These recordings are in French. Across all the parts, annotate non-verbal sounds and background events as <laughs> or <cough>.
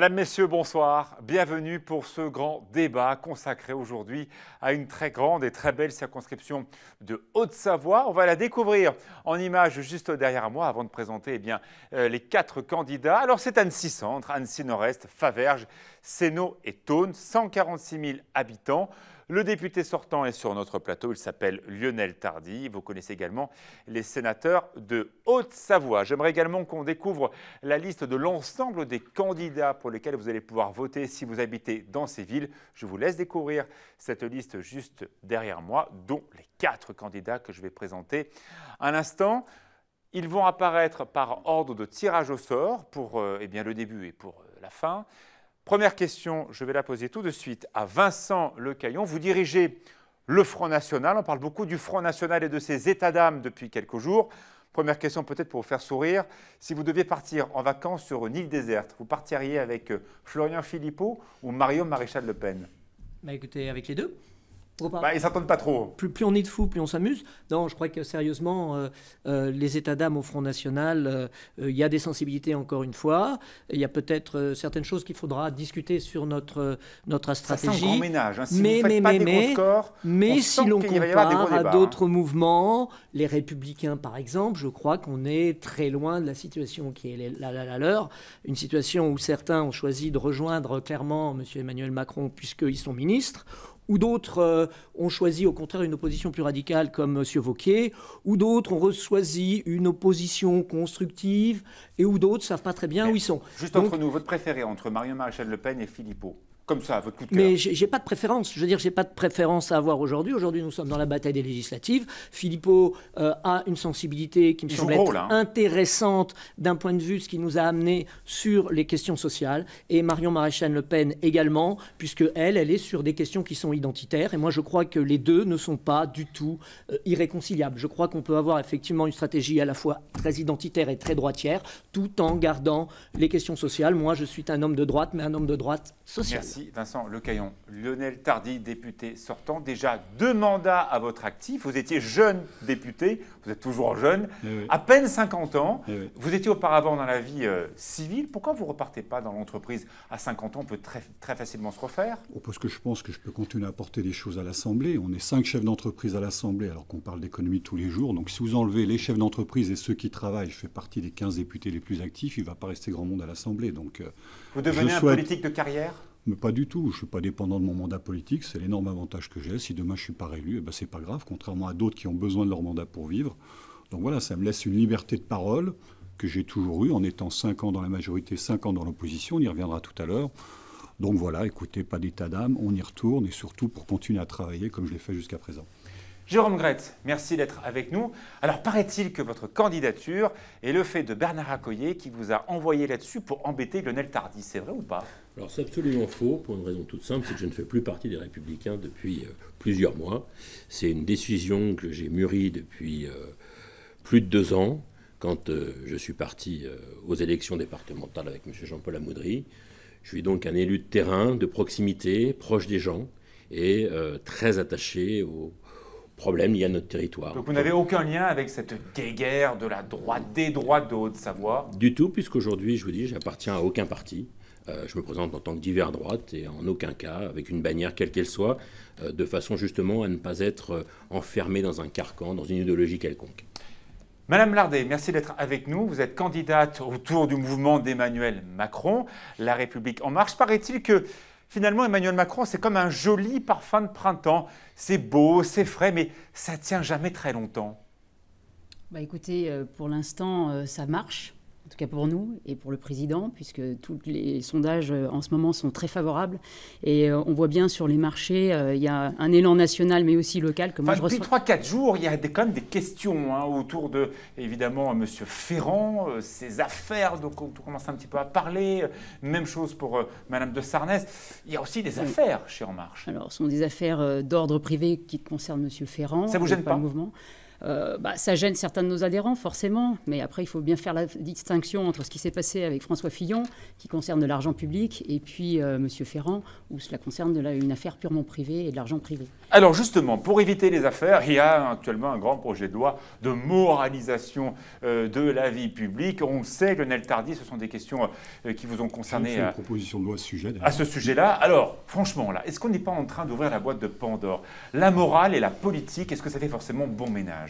Madame, Messieurs, bonsoir. Bienvenue pour ce grand débat consacré aujourd'hui à une très grande et très belle circonscription de Haute-Savoie. On va la découvrir en image juste derrière moi avant de présenter eh bien, euh, les quatre candidats. Alors c'est Annecy-Centre, Annecy-Nord-Est, Faverges, Sénaux et Thône, 146 000 habitants. Le député sortant est sur notre plateau, il s'appelle Lionel Tardy. Vous connaissez également les sénateurs de Haute-Savoie. J'aimerais également qu'on découvre la liste de l'ensemble des candidats pour lesquels vous allez pouvoir voter si vous habitez dans ces villes. Je vous laisse découvrir cette liste juste derrière moi, dont les quatre candidats que je vais présenter à l'instant. Ils vont apparaître par ordre de tirage au sort pour euh, eh bien, le début et pour euh, la fin. Première question, je vais la poser tout de suite à Vincent Lecaillon. Vous dirigez le Front National. On parle beaucoup du Front National et de ses états d'âme depuis quelques jours. Première question peut-être pour vous faire sourire. Si vous deviez partir en vacances sur une île déserte, vous partiriez avec euh, Florian Philippot ou Mario Maréchal Le Pen bah, Écoutez, avec les deux. Bah, ils pas trop. Plus, plus, on est de fous, plus on s'amuse. Non, je crois que sérieusement, euh, euh, les états d'âme au Front National, euh, il y a des sensibilités encore une fois. Il y a peut-être certaines choses qu'il faudra discuter sur notre, notre stratégie. Ça, un grand ménage. mais, mais, mais, mais, si l'on compare à d'autres mouvements, les Républicains par exemple, je crois qu'on est très loin de la situation qui est la, la, la leur. Une situation où certains ont choisi de rejoindre clairement M. Emmanuel Macron puisqu'ils sont ministres ou d'autres euh, ont choisi au contraire une opposition plus radicale comme euh, M. Vauquier, ou d'autres ont choisi une opposition constructive, et ou d'autres ne savent pas très bien où ils sont. Juste entre nous, votre préféré entre Marion Maréchal Le Pen et Philippot ça, Mais j'ai pas de préférence. Je veux dire, j'ai pas de préférence à avoir aujourd'hui. Aujourd'hui, nous sommes dans la bataille des législatives. Philippot euh, a une sensibilité qui me semble hein. intéressante d'un point de vue ce qui nous a amené sur les questions sociales. Et Marion Maréchal Le Pen également, puisque elle, elle est sur des questions qui sont identitaires. Et moi, je crois que les deux ne sont pas du tout euh, irréconciliables. Je crois qu'on peut avoir effectivement une stratégie à la fois très identitaire et très droitière, tout en gardant les questions sociales. Moi, je suis un homme de droite, mais un homme de droite social. Vincent Lecaillon. Lionel Tardy, député sortant, déjà deux mandats à votre actif. Vous étiez jeune député, vous êtes toujours jeune, eh à peine 50 ans. Eh vous étiez auparavant dans la vie euh, civile. Pourquoi vous repartez pas dans l'entreprise À 50 ans, on peut très, facilement se refaire. Oh, parce que je pense que je peux continuer à apporter des choses à l'Assemblée. On est cinq chefs d'entreprise à l'Assemblée alors qu'on parle d'économie tous les jours. Donc si vous enlevez les chefs d'entreprise et ceux qui travaillent, je fais partie des 15 députés les plus actifs, il ne va pas rester grand monde à l'Assemblée. Donc, euh, vous devenez un politique de carrière mais pas du tout. Je ne suis pas dépendant de mon mandat politique. C'est l'énorme avantage que j'ai. Si demain je ne suis pas réélu, ce eh ben, pas grave, contrairement à d'autres qui ont besoin de leur mandat pour vivre. Donc voilà, ça me laisse une liberté de parole que j'ai toujours eue en étant 5 ans dans la majorité, 5 ans dans l'opposition. On y reviendra tout à l'heure. Donc voilà, écoutez, pas d'état d'âme, on y retourne et surtout pour continuer à travailler comme je l'ai fait jusqu'à présent. Jérôme Grette, merci d'être avec nous. Alors, paraît-il que votre candidature est le fait de Bernard Accoyer qui vous a envoyé là-dessus pour embêter Lionel Tardy, c'est vrai ou pas alors c'est absolument faux, pour une raison toute simple, c'est que je ne fais plus partie des républicains depuis euh, plusieurs mois. C'est une décision que j'ai mûrie depuis euh, plus de deux ans, quand euh, je suis parti aux élections départementales avec M. Jean-Paul Amoudry. Je suis donc un élu de terrain, de proximité, proche des gens, et très attaché aux problèmes liés à notre territoire. Donc vous n'avez aucun lien avec cette guéguerre de la droite, des droits de savoir Du tout, puisqu'aujourd'hui, je vous dis, j'appartiens à aucun parti. Euh, je me présente en tant que divers droite et en aucun cas, avec une bannière quelle qu'elle soit, euh, de façon justement à ne pas être euh, enfermé dans un carcan, dans une idéologie quelconque. Madame Lardet, merci d'être avec nous. Vous êtes candidate autour du mouvement d'Emmanuel Macron, La République en marche. Paraît-il que finalement Emmanuel Macron, c'est comme un joli parfum de printemps. C'est beau, c'est frais, mais ça tient jamais très longtemps. Bah écoutez, pour l'instant, ça marche en tout cas pour nous et pour le président, puisque tous les sondages euh, en ce moment sont très favorables. Et euh, on voit bien sur les marchés, euh, il y a un élan national, mais aussi local. Que moi je depuis 3-4 jours, il y a quand même des questions hein, autour de, évidemment, M. Ferrand, ses affaires, donc on, commence un petit peu à parler. Même chose pour Mme de Sarnez. Il y a aussi des affaires chez En Marche. Alors, ce sont des affaires d'ordre privé qui concernent M. Ferrand. Ça vous gêne pas, mouvement. Euh, bah, ça gêne certains de nos adhérents, forcément. Mais après, il faut bien faire la distinction entre ce qui s'est passé avec François Fillon, qui concerne de l'argent public, et puis euh, M. Ferrand, où cela concerne une affaire purement privée et de l'argent privé. Alors justement, pour éviter les affaires, il y a actuellement un grand projet de loi de moralisation euh, de la vie publique. On sait, Nel Tardy, ce sont des questions qui vous ont concerné. C'est une proposition de loi à ce sujet. À ce sujet-là. Alors, franchement, là, est-ce qu'on n'est pas en train d'ouvrir la boîte de Pandore La morale et la politique, est-ce que ça fait forcément bon ménage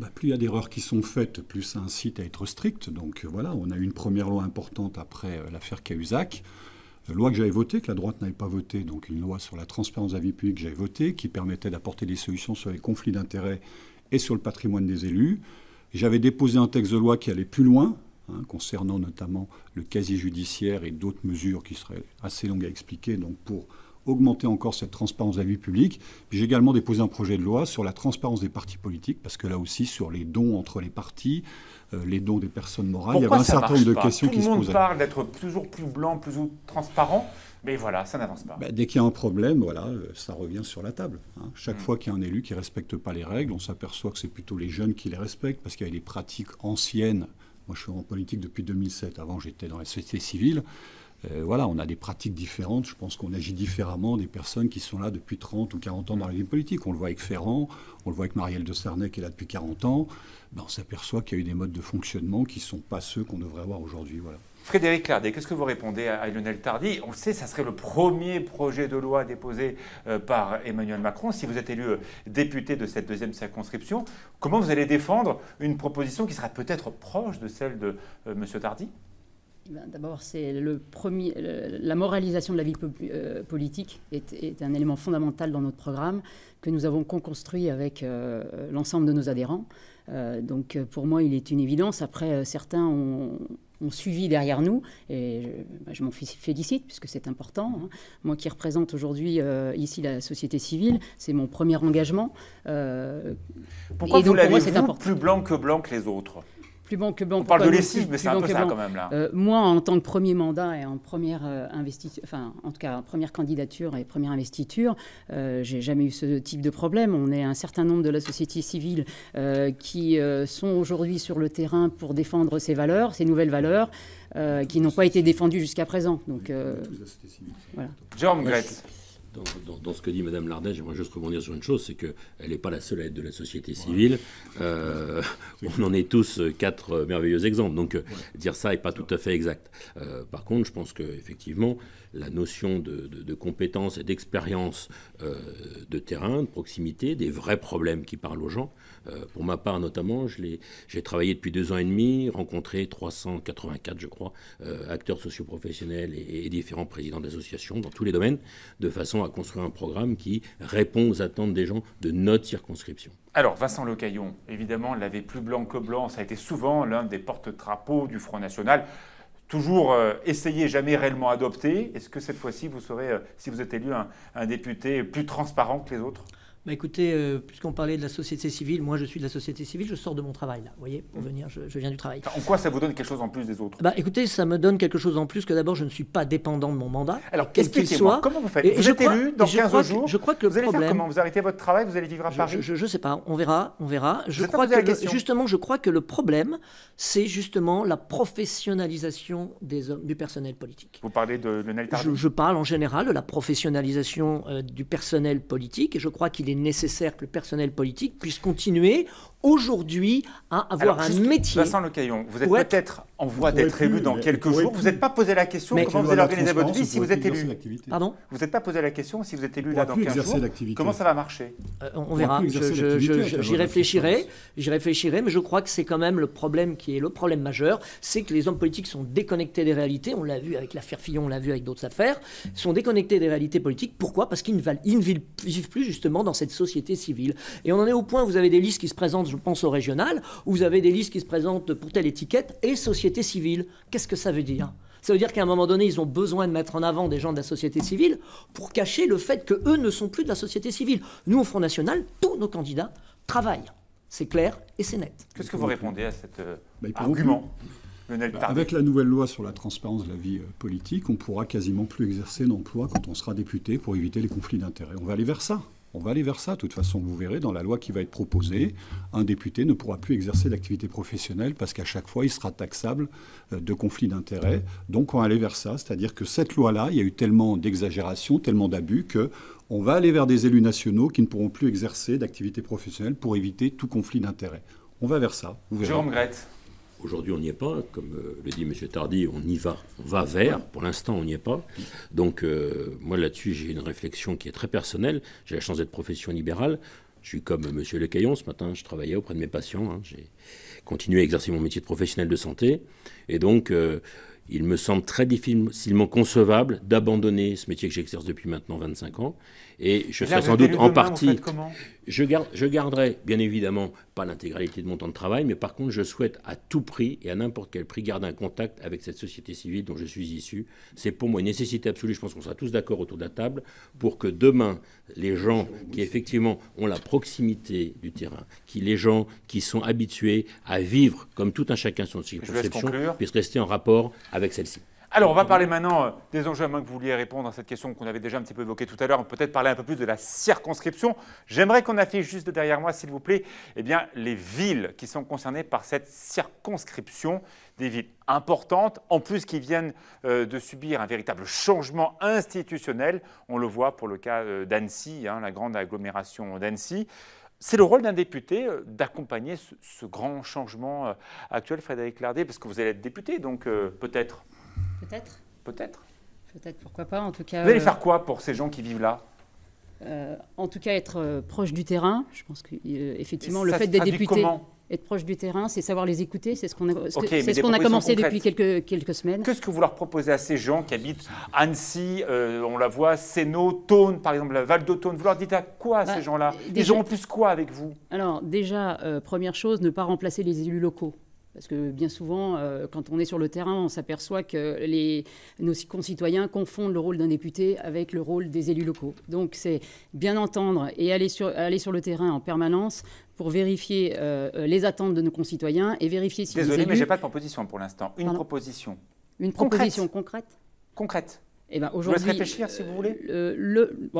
bah, plus il y a d'erreurs qui sont faites, plus ça incite à être strict. Donc euh, voilà, on a eu une première loi importante après euh, l'affaire Cahuzac euh, loi que j'avais votée, que la droite n'avait pas votée, donc une loi sur la transparence de la vie que j'avais votée, qui permettait d'apporter des solutions sur les conflits d'intérêts et sur le patrimoine des élus. J'avais déposé un texte de loi qui allait plus loin, hein, concernant notamment le casier judiciaire et d'autres mesures qui seraient assez longues à expliquer, donc pour augmenter encore cette transparence de la vie publique. j'ai également déposé un projet de loi sur la transparence des partis politiques, parce que là aussi, sur les dons entre les partis, euh, les dons des personnes morales, il y avait un certain nombre de questions qui se posaient. Tout le monde parle d'être toujours plus blanc, plus transparent. Mais voilà, ça n'avance pas. Bah, dès qu'il y a un problème, voilà, euh, ça revient sur la table. Hein. Chaque mm. fois qu'il y a un élu qui ne respecte pas les règles, on s'aperçoit que c'est plutôt les jeunes qui les respectent, parce qu'il y a des pratiques anciennes. Moi, je suis en politique depuis 2007. Avant, j'étais dans la société civile. Euh, voilà, on a des pratiques différentes. Je pense qu'on agit différemment des personnes qui sont là depuis 30 ou 40 ans dans la vie politique. On le voit avec Ferrand, on le voit avec Marielle de Sarnay qui est là depuis 40 ans. Ben, on s'aperçoit qu'il y a eu des modes de fonctionnement qui ne sont pas ceux qu'on devrait avoir aujourd'hui. Frédéric Lardet, qu'est-ce que vous répondez à Lionel Tardy On le sait, ça serait le premier projet de loi déposé euh, par Emmanuel Macron. Si vous êtes élu euh, député de cette deuxième circonscription, comment vous allez défendre une proposition qui sera peut-être proche de celle de M. Tardy ben, d'abord, c'est le premier. La moralisation de la vie euh, politique est, un élément fondamental dans notre programme que nous avons co-construit avec euh, l'ensemble de nos adhérents. Euh, donc, pour moi, il est une évidence. Après, certains ont, suivi derrière nous, et je, ben, m'en félicite puisque c'est important. Hein. Moi qui représente aujourd'hui ici la société civile, c'est mon premier engagement. Pourquoi vous l'avez-vous c'est plus blanc que blanc que les autres bon que On parle de lessive, mais c'est un peu ça quand même là. Euh, moi, en tant que premier mandat et en première euh, investiture, enfin en tout cas première candidature et première investiture, euh, j'ai jamais eu ce type de problème. On est un certain nombre de la société civile qui sont aujourd'hui sur le terrain pour défendre ces valeurs, ces nouvelles valeurs. qui n'ont pas été défendues jusqu'à présent. Donc, voilà. Gretz. Dans, ce que dit Madame Lardet, j'aimerais juste rebondir sur une chose, c'est qu'elle n'est pas la seule à de la société civile. Euh, on en est tous quatre merveilleux exemples, donc dire ça n'est pas tout à fait exact. Euh, par contre, je pense qu'effectivement, la notion de, compétences compétence et d'expérience euh, de terrain, de proximité, des vrais problèmes qui parlent aux gens. Euh, pour ma part notamment, j'ai travaillé depuis deux ans et demi, rencontré 384, je crois, euh, acteurs socioprofessionnels et, et différents présidents d'associations dans tous les domaines, de façon à construire un programme qui répond aux attentes des gens de notre circonscription. Alors, Vincent Lecaillon, évidemment, l'avait plus blanc que blanc, ça a été souvent l'un des porte trapeaux du Front National toujours euh, essayer, jamais réellement adopter. Est-ce que cette fois-ci, vous serez, euh, si vous êtes élu, un député plus transparent que les autres bah écoutez, euh, puisqu'on parlait de la société civile, moi je suis de la société civile, je sors de mon travail là, vous voyez, pour mmh. venir, je, viens du travail. En quoi ça vous donne quelque chose en plus des autres bah, Écoutez, ça me donne quelque chose en plus que d'abord je ne suis pas dépendant de mon mandat. Alors ce qu'il soit. Comment vous faites êtes élu dans 15 jours. je crois que le vous allez faire comment Vous arrêtez votre travail, vous allez vivre à Paris Je ne sais pas, on verra, on verra. Je crois que justement, je crois que le problème, c'est justement la professionnalisation des du personnel politique. Vous parlez de Lionel Tardy je, je parle en général de la professionnalisation euh, du personnel politique et je crois qu'il nécessaire que le personnel politique puisse continuer aujourd'hui à hein, avoir un métier. Vincent Lecaillon, vous êtes peut-être en voie d'être élu dans quelques jours. Vous n'êtes pas posé la question comment vous allez organiser votre vie si vous êtes élu. Pardon Vous n'êtes pas posé la question si vous êtes élu là dans 15 jours. Comment ça va marcher euh, On, verra. J'y réfléchirai. J'y réfléchirai, mais je crois que c'est quand même le problème qui est le problème majeur, c'est que les hommes politiques sont déconnectés des réalités. On l'a vu avec l'affaire Fillon, on l'a vu avec d'autres affaires. Ils sont déconnectés des réalités politiques. Pourquoi Parce qu'ils ne vivent plus justement dans cette société civile. Et on en est au point. Vous avez des listes qui se présentent je pense au régional, où vous avez des listes qui se présentent pour telle étiquette et société civile. Qu'est-ce que ça veut dire ça veut dire qu'à un moment donné, ils ont besoin de mettre en avant des gens de la société civile pour cacher le fait qu'eux ne sont plus de la société civile. Nous, au Front National, tous nos candidats travaillent. C'est clair et c'est net. Qu'est-ce que vous répondez à cet euh, bah, argument, bah, argument avec la nouvelle loi sur la transparence de la vie euh, politique, on pourra quasiment plus exercer d'emploi quand on sera député pour éviter les conflits d'intérêts. On va aller vers ça. On va aller vers ça. De toute façon, vous verrez, dans la loi qui va être proposée, un député ne pourra plus exercer d'activité professionnelle parce qu'à chaque fois, il sera taxable euh, de conflit d'intérêts. Donc, on va aller vers ça. C'est-à-dire que cette loi-là, il y a eu tellement d'exagération, tellement d'abus que on va aller vers des élus nationaux qui ne pourront plus exercer d'activité professionnelle pour éviter tout conflit d'intérêts. On va vers ça. Vous verrez. Aujourd'hui, on n'y est pas. Comme euh, le dit M. Tardy, on y va. On va vers. Pour l'instant, on n'y est pas. Donc, euh, moi, là-dessus, j'ai une réflexion qui est très personnelle. J'ai la chance d'être profession libérale. Je suis comme M. Lecaillon ce matin. Je travaillais auprès de mes patients. Hein. J'ai continué à exercer mon métier de professionnel de santé. Et donc, euh, il me semble très difficilement concevable d'abandonner ce métier que j'exerce depuis maintenant 25 ans et je serai sans doute en partie. Je, je garderai, bien évidemment, pas l'intégralité de mon temps de travail, mais par contre, je souhaite à tout prix et à n'importe quel prix garder un contact avec cette société civile dont je suis issu. C'est pour moi une nécessité absolue, je pense qu'on sera tous d'accord autour de la table, pour que demain, les gens qui effectivement ont la proximité du terrain, qui, les gens qui sont habitués à vivre comme tout un chacun son circonscription, puissent rester en rapport avec celle-ci. Alors, on va parler maintenant euh, des enjeux, à moins que vous vouliez répondre à cette question qu'on avait déjà un petit peu évoquée tout à l'heure. Peut-être parler un peu plus de la circonscription. J'aimerais qu'on affiche juste derrière moi, s'il vous plaît, eh bien, les villes qui sont concernées par cette circonscription. Des villes importantes, en plus qui viennent euh, de subir un véritable changement institutionnel. On le voit pour le cas euh, d'Annecy, hein, la grande agglomération d'Annecy. C'est le rôle d'un député d'accompagner ce, grand changement actuel, Frédéric Lardet, parce que vous allez être député, donc peut-être. Peut-être. Peut-être. Peut-être, pourquoi pas. En tout cas. Vous allez euh, faire quoi pour ces gens qui vivent là euh, en tout cas, être euh, proche du terrain. Je pense qu'effectivement, le fait d'être député, être proche du terrain, c'est savoir les écouter. C'est ce qu'on a, ce a commencé depuis quelques, quelques semaines. Qu'est-ce que vous leur proposez à ces gens qui habitent Annecy, on la voit, Sénaux, Tône, par exemple, la Val d'Automne Vous leur dites à quoi bah, ces gens-là Ils auront plus quoi avec vous Alors déjà, première chose, ne pas remplacer les élus locaux. Parce que bien souvent, euh, quand on est sur le terrain, on s'aperçoit que nos concitoyens confondent le rôle d'un député avec le rôle des élus locaux. Donc c'est bien entendre et aller sur, le terrain en permanence pour vérifier euh, euh, les attentes de nos concitoyens et vérifier si... Désolé, mais je n'ai pas de proposition pour l'instant. Une proposition. Une proposition concrète concrète eh ben, aujourd'hui, réfléchir, si vous voulez euh,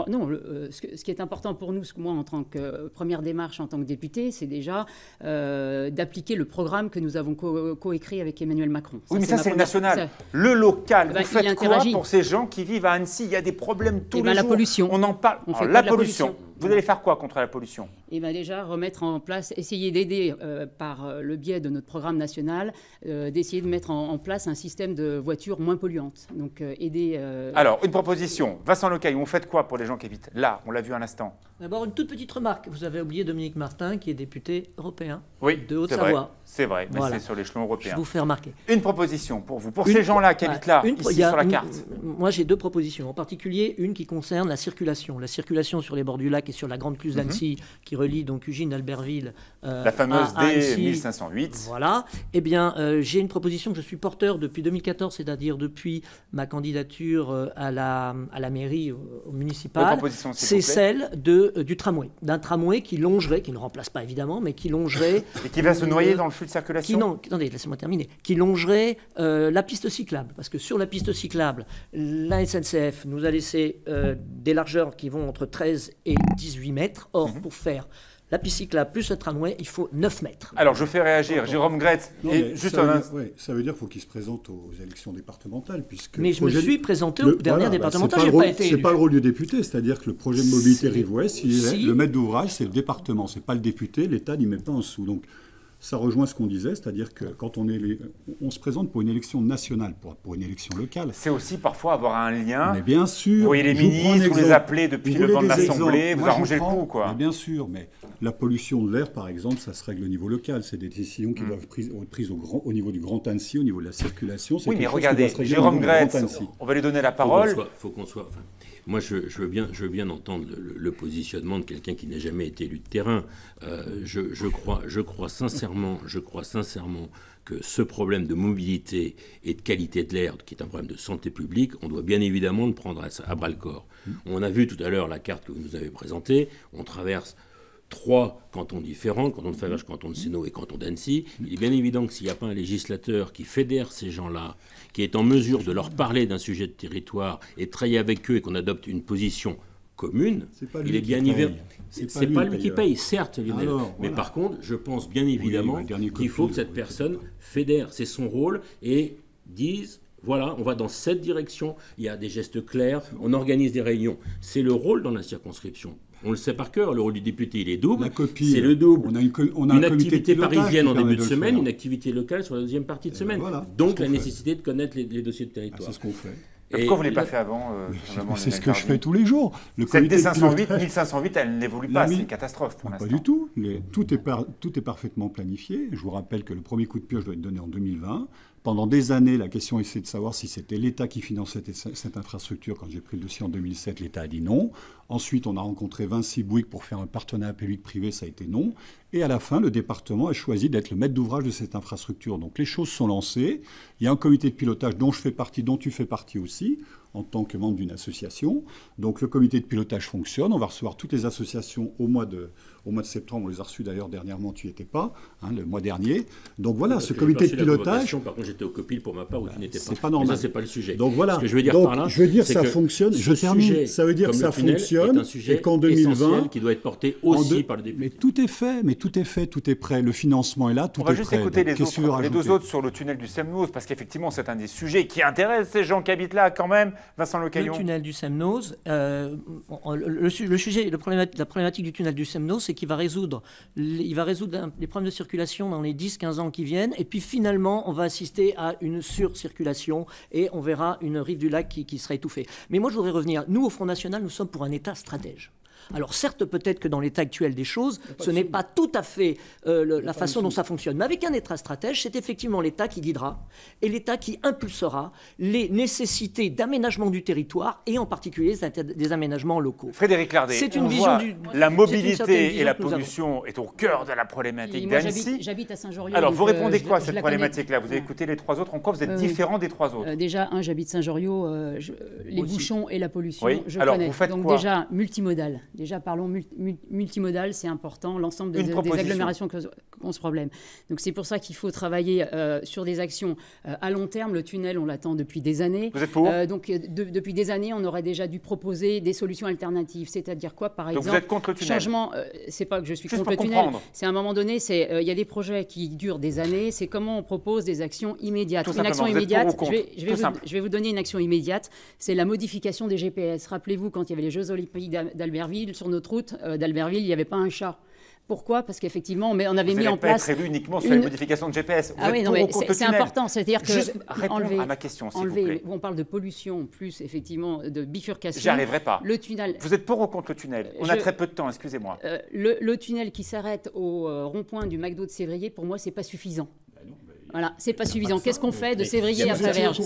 Non, euh, ce, qui est important pour nous, moi, en tant que euh, première démarche en tant que député, c'est déjà d'appliquer le programme que nous avons coécrit avec Emmanuel Macron. oui, mais ça, c'est le national. Le local, eh vous ben, faites quoi pour ces gens qui vivent à Annecy Il y a des problèmes tous eh ben, les la pollution. On en parle. la, pollution. Vous allez faire quoi contre la pollution Eh bien déjà, remettre en place, essayer d'aider euh, par euh, le biais de notre programme national, euh, d'essayer de mettre en, place un système de voitures moins polluantes. Donc aider... Alors, une proposition. Vincent Locaille, on fait quoi pour les gens qui habitent là On l'a vu un instant. D'abord, une toute petite remarque. Vous avez oublié Dominique Martin, qui est député européen oui, de Haute-Savoie. C'est vrai, mais c'est sur l'échelon européen. Je vous fais remarquer. Une proposition pour vous, pour ces gens-là qui habitent là, ici, sur la carte. moi, j'ai deux propositions. En particulier, une qui concerne la circulation. La circulation sur les bords du lac sur la Grande Plus mhm. d'Annecy, qui relie donc Ugine, Albertville. Euh, la fameuse D1508. Voilà. Eh bien, euh, j'ai une proposition que je suis porteur depuis 2014, c'est-à-dire depuis ma candidature euh, à la, à la mairie, au, municipal. C'est celle de, du tramway. D'un tramway qui longerait, qui ne remplace pas évidemment, mais qui longerait. <laughs> Et qui va se noyer dans le flux de circulation qui, Non, attendez, laissez-moi terminer. Qui longerait la piste cyclable. Parce que sur la piste cyclable, la SNCF nous a laissé des largeurs qui vont entre 13 et 18 mètres. Or, mhm. pour faire la piscicla, plus le tramway, il faut 9 mètres. Alors je fais réagir Jérôme Gretz. juste ça, veut un... dire, ça veut dire qu'il faut qu'il se présente aux élections départementales. Puisque mais je me suis présenté aux dernières départementales, bah, pas, pas, C'est pas le rôle du député, c'est-à-dire que le projet de mobilité Rive-Ouest, le maître d'ouvrage, c'est le département, c'est pas le député, l'État n'y met pas en dessous. Donc ça rejoint ce qu'on disait, c'est-à-dire que quand on, est on se présente pour une élection nationale, pour, pour une élection locale. C'est aussi parfois avoir un lien. Mais bien sûr. Vous voyez les ministres, vous les appelez depuis le banc de l'Assemblée, vous arrangez le coup, quoi. bien sûr, mais la pollution de l'air, par exemple, ça se règle au niveau local. C'est des décisions qui mm. doivent être prises au, grand, au niveau du Grand Annecy, au niveau de la circulation. Oui, mais regardez, Jérôme Gretz, on va lui donner la parole. Faut qu'on soit moi, je, veux bien, entendre le, positionnement de quelqu'un qui n'a jamais été élu de terrain. Euh, je, crois, sincèrement, je crois sincèrement que ce problème de mobilité et de qualité de l'air, qui est un problème de santé publique, on doit bien évidemment le prendre à, à bras le corps. Mmh. On a vu tout à l'heure la carte que vous nous avez présentée. On traverse trois cantons différents, canton de Faverge, canton de Sénaux et canton d'Annecy. Il est bien évident que s'il n'y a pas un législateur qui fédère ces gens-là, qui est en mesure de leur parler d'un sujet de territoire et de travailler avec eux et qu'on adopte une position commune, il est bien évident. C'est pas, lui, qui paye, certes, ah Mais par contre, je pense bien évidemment qu'il faut que cette personne fédère. C'est son rôle et dise voilà, on va dans cette direction. Il y a des gestes clairs. On organise des réunions. C'est le rôle dans la circonscription. On le sait par cœur, le rôle du député, il est double. C'est le double. On a une, activité parisienne en début de, semaine, une activité locale sur la deuxième partie de semaine. Donc la nécessité de connaître les, dossiers de territoire. Ah, c'est ce qu'on fait. Et pourquoi vous ne l'avez pas fait avant euh, C'est ce que je fais tous les jours. Le Cette D508, 1508, elle n'évolue ah pas, c'est une catastrophe pour l'instant. Pas du tout. tout, est tout est parfaitement planifié. Je vous rappelle que le premier coup de pioche doit être donné en 2020. Pendant des années, la question était de savoir si c'était l'État qui finançait cette infrastructure. Quand j'ai pris le dossier en 2007, l'État a dit non. Ensuite, on a rencontré Vinci Bouygues pour faire un partenariat public-privé, ça a été non. Et à la fin, le département a choisi d'être le maître d'ouvrage de cette infrastructure. Donc les choses sont lancées. Il y a un comité de pilotage dont je fais partie, dont tu fais partie aussi en tant que membre d'une association. Donc le comité de pilotage fonctionne. On va recevoir toutes les associations au mois de, au mois de septembre. On les a reçues d'ailleurs dernièrement, tu n'y étais pas, hein, le mois dernier. Donc voilà, ce comité de pilotage. Par contre, j'étais au copil pour ma part où tu n'étais pas. C'est pas normal. c'est pas le sujet. Donc voilà. Ce que je veux dire Donc, par là, je veux dire ça fonctionne. Je termine. ça veut dire que ça fonctionne sujet et qu'en 2020, qui doit être porté aussi par le député. Mais tout est fait, mais tout est fait, tout est prêt. Le financement est là, tout on est prêt. On va juste écouter les, deux autres sur le tunnel du Semnouz parce qu'effectivement, c'est un des sujets qui intéresse ces gens qui habitent là quand même. Le tunnel du Semnose, euh, le, sujet, le la problématique du tunnel du Semnose c'est qu'il va résoudre, il va résoudre les problèmes de circulation dans les 10-15 ans qui viennent. Et puis finalement, on va assister à une surcirculation et on verra une rive du lac qui, qui sera étouffée. Mais moi, je voudrais revenir. Nous, au Front National, nous sommes pour un État stratège. Alors certes, peut-être que dans l'état actuel des choses, ce n'est pas tout à fait euh, la façon dont ça fonctionne. Mais avec un état stratège, c'est effectivement l'État qui guidera et l'État qui impulsera les nécessités d'aménagement du territoire et en particulier des aménagements locaux. Frédéric Lardet, c'est une vision la mobilité et la pollution est au cœur de la problématique d'Annecy. J'habite à saint Alors vous euh, répondez quoi à cette problématique-là Vous avez écouté les trois autres. En quoi vous êtes euh, différent des trois autres Déjà, un, j'habite saint jorio les bouchons et la pollution, je Alors, connais. Vous Donc déjà multimodal. Déjà, parlons multimodal, c'est important. L'ensemble des, agglomérations ont ce problème. Donc, c'est pour ça qu'il faut travailler euh, sur des actions euh, à long terme. Le tunnel, on l'attend depuis des années. Vous êtes pour euh, Donc, depuis des années, on aurait déjà dû proposer des solutions alternatives. C'est-à-dire quoi, par donc exemple vous êtes contre le tunnel Changement, c'est pas que je suis contre le tunnel. C'est à un moment donné, il y a des projets qui durent des années. C'est comment on propose des actions immédiates. une action immédiate, je vais, je, vais vous, je vais vous donner une action immédiate. C'est la modification des GPS. Rappelez-vous, quand il y avait les Jeux Olympiques d'Albertville, sur notre route euh, d'Albertville, il n'y avait pas un chat. Pourquoi Parce qu'effectivement, on avait mis en place. prévu uniquement sur une... les modifications de GPS. ah oui, mais c'est important. C'est-à-dire que. à ma question, s'il vous plaît. On parle de pollution, plus, effectivement, de bifurcation. J'y arriverai pas. Le tunnel. Vous êtes pour ou contre le tunnel On a très peu de temps, excusez-moi. Euh, le, tunnel qui s'arrête au euh, rond-point du McDo de Sévrier, pour moi, c'est pas suffisant. Voilà, c'est pas suffisant. Qu'est-ce qu'on fait de Sévrier à Faverges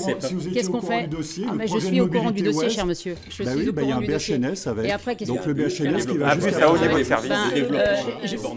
Qu'est-ce qu'on fait Je suis au courant du dossier, ah, cher monsieur. Je bah suis au bah courant du dossier. Et après, qu'est-ce Donc le BHNS qui va ah, jusqu'à... à euh,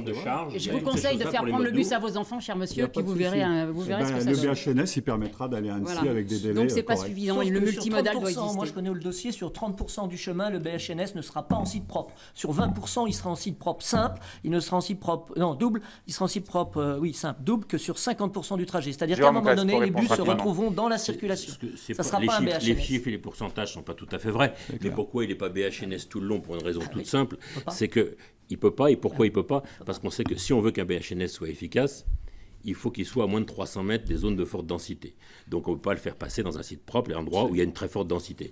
de charge. Je vous conseille de faire prendre le bus à vos enfants, cher monsieur, puis vous euh, eh verrez ce ben, que ça donne. Le BHNS, il permettra d'aller à Annecy avec des délais. Donc c'est pas suffisant. Le multimodal doit exister. Moi, je connais le dossier. Sur 30% du chemin, le BHNS ne sera pas en site propre. Sur 20%, il sera en site propre simple. Il ne sera en site propre non double. Il sera en site propre oui simple double que sur 50% du trajet c'est-à-dire qu'à un moment donné, les bus se retrouveront dans la circulation. Ça sera pas chiffres, Les chiffres et les pourcentages ne sont pas tout à fait vrais. Mais pourquoi il n'est pas BHNS tout le long Pour une raison ah, toute simple, c'est que il peut pas. Et pourquoi il peut pas Parce qu'on sait que si on veut qu'un BHNS soit efficace, il faut qu'il soit à moins de 300 mètres des zones de forte densité. Donc on ne peut pas le faire passer dans un site propre et un endroit où il y a une très forte densité.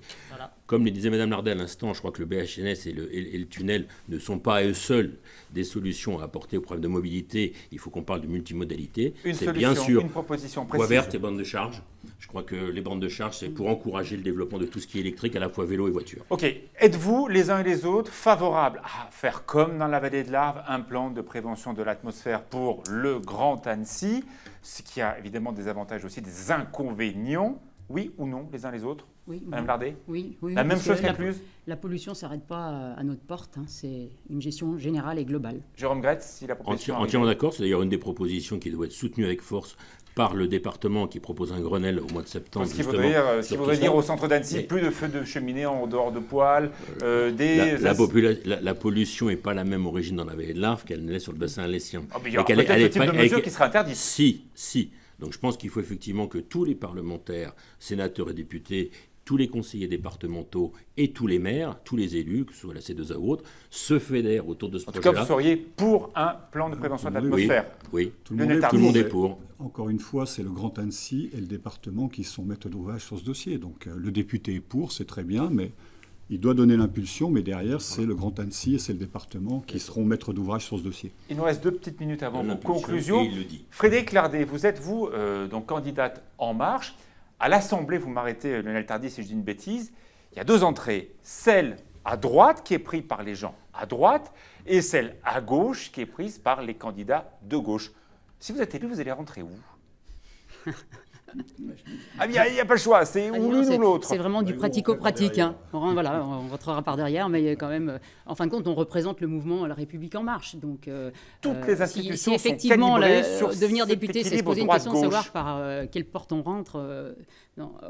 Comme le disait Mme Lardet à l'instant, je crois que le BHNS et le, tunnel ne sont pas à eux seuls des solutions à apporter aux problème de mobilité. Il faut qu'on parle de multimodalité. C'est bien sûr une proposition précise. Voie verte et bande de charge. Je crois que les bandes de charge, c'est pour encourager le développement de tout ce qui est électrique, à la fois vélo et voiture. Ok. Êtes-vous, les uns et les autres, favorables à faire comme dans la vallée de l'Arve, un plan de prévention de l'atmosphère pour le Grand Annecy, ce qui a évidemment des avantages aussi, des inconvénients, oui ou non, les uns les autres oui, Madame Oui, La même chose qu'à plus. La pollution ne s'arrête pas euh, à notre porte, hein. c'est une gestion générale et globale. Jérôme regrette si la proposition. Entièrement d'accord, c'est d'ailleurs une des propositions qui doit être soutenue avec force par le département qui propose un Grenelle au mois de septembre. Ce qui voudrait dire, euh, dire au centre d'Annecy, plus de feux de cheminée en dehors de poils, euh, des... La, la, pollution n'est pas la même origine dans la vallée de l'Arve qu'elle l'est sur le bassin alessien. Oh, il y aura type de mesure qui sera interdite. Si, si. Donc je pense qu'il faut effectivement que tous les parlementaires, sénateurs et députés tous les conseillers départementaux et tous les maires, tous les élus, que ce soit la C2A ou autre, se fédèrent autour de ce projet-là. En tout vous seriez pour un plan de prévention de l'atmosphère Oui, Tout, le monde, est pour. Encore une fois, c'est le Grand Annecy et le département qui sont maîtres d'ouvrage sur ce dossier. Donc euh, le député est pour, c'est très bien, mais... Il doit donner l'impulsion, mais derrière, c'est le Grand Annecy et c'est le département qui seront maîtres d'ouvrage sur ce dossier. Il nous reste deux petites minutes avant vos conclusions. Frédéric Lardet, vous êtes, vous, euh, donc candidate En Marche. À l'Assemblée, vous m'arrêtez, euh, Lionel Tardy, si je dis une bêtise, il y a deux entrées. Celle à droite qui est prise par les gens à droite et celle à gauche qui est prise par les candidats de gauche. Si vous êtes élu, vous allez rentrer où <laughs> Ah, il n'y a, pas le choix, c'est ah, ou l'une ou l'autre. C'est vraiment du pratico-pratique. Hein. Voilà, on rentrera par derrière, mais quand même, euh, en fin de compte, on représente le mouvement La République En Marche. Donc, euh, Toutes euh, les institutions effectivement, sont la, sur devenir député, c'est se poser une question savoir par quelle porte on rentre.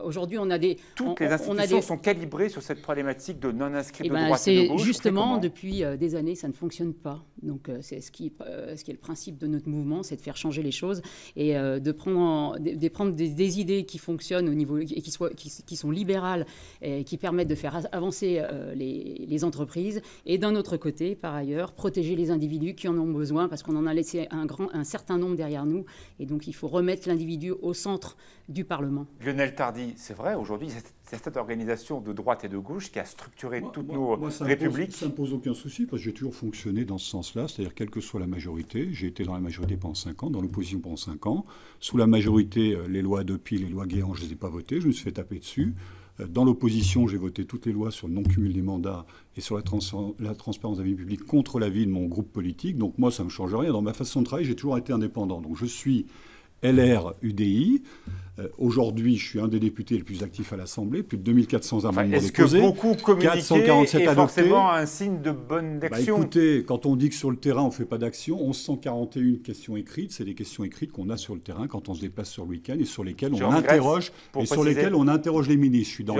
Aujourd'hui, on a des. Toutes les institutions sont calibrées sur cette problématique de non-inscrits eh de ben, droite et gauche. Justement, depuis des années, ça ne fonctionne pas. Donc, c'est ce, qui, ce qui est le principe de notre mouvement, c'est de faire changer les choses et de prendre, de prendre des des, idées qui fonctionnent au niveau et qui, soient, qui, sont libérales et qui permettent de faire avancer euh, les, entreprises. Et d'un autre côté, par ailleurs, protéger les individus qui en ont besoin parce qu'on en a laissé un, grand, un certain nombre derrière nous. Et donc, il faut remettre l'individu au centre du Parlement. Lionel Tardy, c'est vrai, aujourd'hui, c'est cette organisation de droite et de gauche qui a structuré toutes nos républiques. ça ne pose aucun souci parce que j'ai toujours fonctionné dans ce sens-là, c'est-à-dire quelle que soit la majorité. J'ai été dans la majorité pendant 5 ans, dans l'opposition pendant 5 ans. Sous la majorité, euh, les lois et les lois Guéant, je ne les ai pas votées, je me suis fait taper dessus. Euh, dans l'opposition, j'ai voté toutes les lois sur le non-cumul des mandats et sur la, la transparence de la vie publique contre l'avis de mon groupe politique. Donc moi, ça ne me change rien. Dans ma façon de travailler, j'ai toujours été indépendant. Donc je suis LR-UDI. Euh, aujourd'hui, je suis un des députés les plus actifs à l'Assemblée, plus de 2400 amendements déposés. Est-ce que beaucoup forcément un signe de bonne bah, action Écoutez, quand on dit que sur le terrain, on ne fait pas d'action, 1141 questions écrites, c'est des questions écrites qu'on a sur le terrain quand on se déplace sur le week-end et sur lesquelles on interroge, et sur on interroge les ministres. Je dans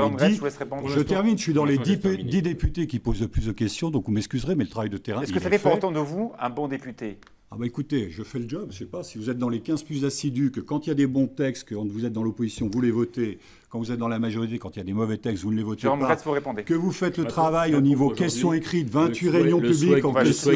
je, termine, je suis dans les 10, députés qui posent le plus de questions, donc vous m'excuserez, mais le travail de terrain. Est-ce que ça fait de vous un bon député ah bah écoutez, je fais le job, je sais pas, si vous êtes dans les 15 plus assidus, que quand il y a des bons textes, que vous êtes dans l'opposition, vous les votez, quand vous êtes dans la majorité, quand il y a des mauvais textes, vous ne les votez pas. vous Que vous faites le travail au niveau questions écrites, 28 réunions publiques en question.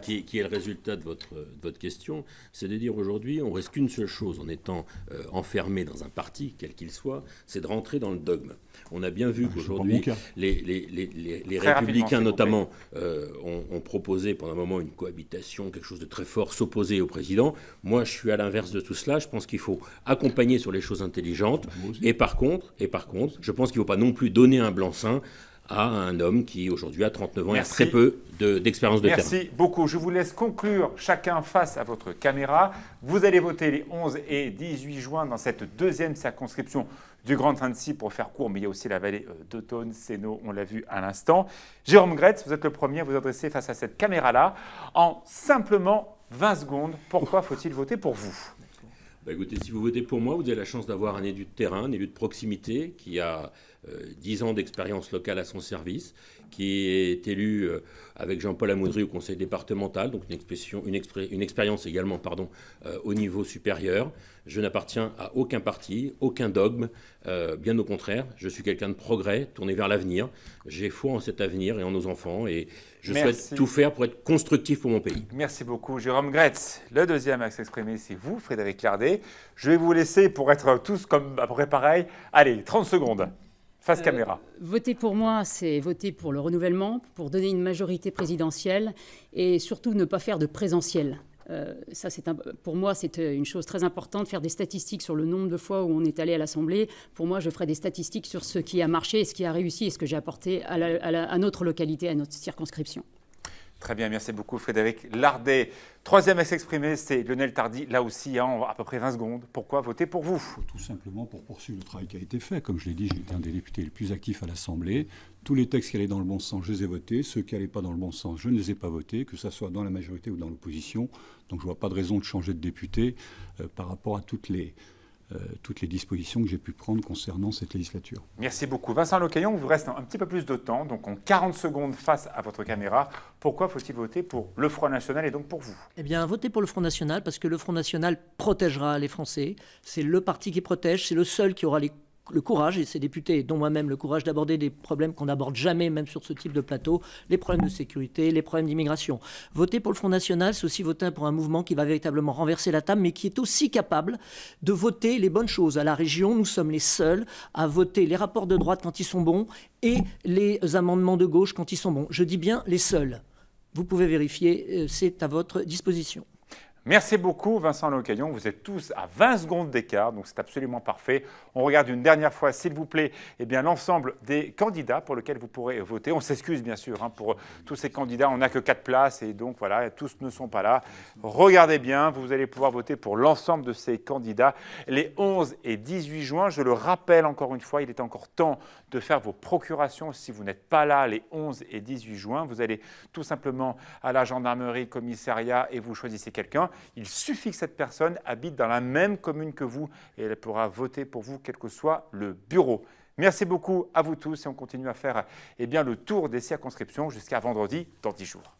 Qui, qui, qui, est le résultat de votre, de votre question, c'est de dire aujourd'hui, on risque qu'une seule chose en étant euh, enfermé dans un parti, quel qu'il soit, c'est de rentrer dans le dogme. On a bien vu ah, qu'aujourd'hui, les, les, les, les républicains notamment euh, ont, ont, proposé pendant un moment une cohabitation, quelque chose de très fort, s'opposer au président. Moi, je suis à l'inverse de tout cela. Je pense qu'il faut accompagner sur les choses intelligentes et par contre, et par contre je pense qu'il ne faut pas non plus donner un blanc-seing à un homme qui aujourd'hui a 39 ans et a très peu d'expérience de, Merci terrain. Merci beaucoup. Je vous laisse conclure chacun face à votre caméra. Vous allez voter les 11 et 18 juin dans cette deuxième circonscription du Grand Annecy pour faire court, mais il y a aussi la vallée euh, d'Automne, Sénaux, on l'a vu à l'instant. Jérôme Gretz, vous êtes le premier à vous adresser face à cette caméra-là en simplement 20 secondes. Pourquoi faut-il voter pour vous bah, écoutez, si vous votez pour moi, vous avez la chance d'avoir un élu de terrain, un élu de proximité qui a 10 euh, ans d'expérience locale à son service qui est élu euh, avec Jean-Paul Amoudry au conseil départemental, donc une, expression, une, expérience également pardon, euh, au niveau supérieur. Je n'appartiens à aucun parti, aucun dogme, euh, bien au contraire, je suis quelqu'un de progrès, tourné vers l'avenir. J'ai foi en cet avenir et en nos enfants et je souhaite tout faire pour être constructif pour mon pays. Merci beaucoup Jérôme Gretz. Le deuxième à s'exprimer, c'est vous, Frédéric Lardet. Je vais vous laisser pour être tous comme à peu près pareil. Allez, 30 secondes. Face euh, caméra. Voter pour moi, c'est voter pour le renouvellement, pour donner une majorité présidentielle et surtout ne pas faire de présentiel. Euh, ça, pour moi, c'est euh, une chose très importante, faire des statistiques sur le nombre de fois où on est allé à l'Assemblée. Pour moi, je ferai des statistiques sur ce qui a marché, ce qui a réussi et ce que j'ai apporté à notre localité, à notre circonscription. Très bien, merci beaucoup Frédéric Lardet. Troisième à s'exprimer, c'est Lionel Tardy, là aussi en hein, à peu près 20 secondes. Pourquoi voter pour vous Tout simplement pour poursuivre le travail qui a été fait. Comme je l'ai dit, été un des députés les plus actifs à l'Assemblée. Tous les textes qui allaient dans le bon sens, je les ai votés. Ceux qui n'allaient pas dans le bon sens, je ne les ai pas votés, que ce soit dans la majorité ou dans l'opposition. Donc je ne vois pas de raison de changer de député euh, par rapport à toutes les euh, toutes les dispositions que j'ai pu prendre concernant cette législature. Merci beaucoup. Vincent Locaillon, vous reste un petit peu plus de temps, donc en 40 secondes face à votre caméra. Pourquoi faut-il voter pour le Front National et donc pour vous Eh bien, voter pour le Front National parce que le Front National protégera les Français. C'est le parti qui protège, c'est le seul qui aura les le courage, et ces députés, dont moi-même, le courage d'aborder des problèmes qu'on n'aborde jamais, même sur ce type de plateau, les problèmes de sécurité, les problèmes d'immigration. Voter pour le Front National, c'est aussi voter pour un mouvement qui va véritablement renverser la table, mais qui est aussi capable de voter les bonnes choses. À la région, nous sommes les seuls à voter les rapports de droite quand ils sont bons et les amendements de gauche quand ils sont bons. Je dis bien les seuls. Vous pouvez vérifier, euh, c'est à votre disposition. Merci beaucoup Vincent Locaillon. Vous êtes tous à 20 secondes d'écart, donc c'est absolument parfait. On regarde une dernière fois, s'il vous plaît, eh bien, l'ensemble des candidats pour lesquels vous pourrez voter. On s'excuse, bien sûr, hein, pour tous ces candidats. On n'a que quatre places et donc, voilà, tous ne sont pas là. Regardez bien, vous allez pouvoir voter pour l'ensemble de ces candidats les 11 et 18 juin. Je le rappelle encore une fois, il est encore temps de faire vos procurations si vous n'êtes pas là les 11 et 18 juin. Vous allez tout simplement à la gendarmerie, commissariat et vous choisissez quelqu'un. Il suffit que cette personne habite dans la même commune que vous et elle pourra voter pour vous quel que soit le bureau. Merci beaucoup à vous tous et on continue à faire eh bien, le tour des circonscriptions jusqu'à vendredi dans 10 jours.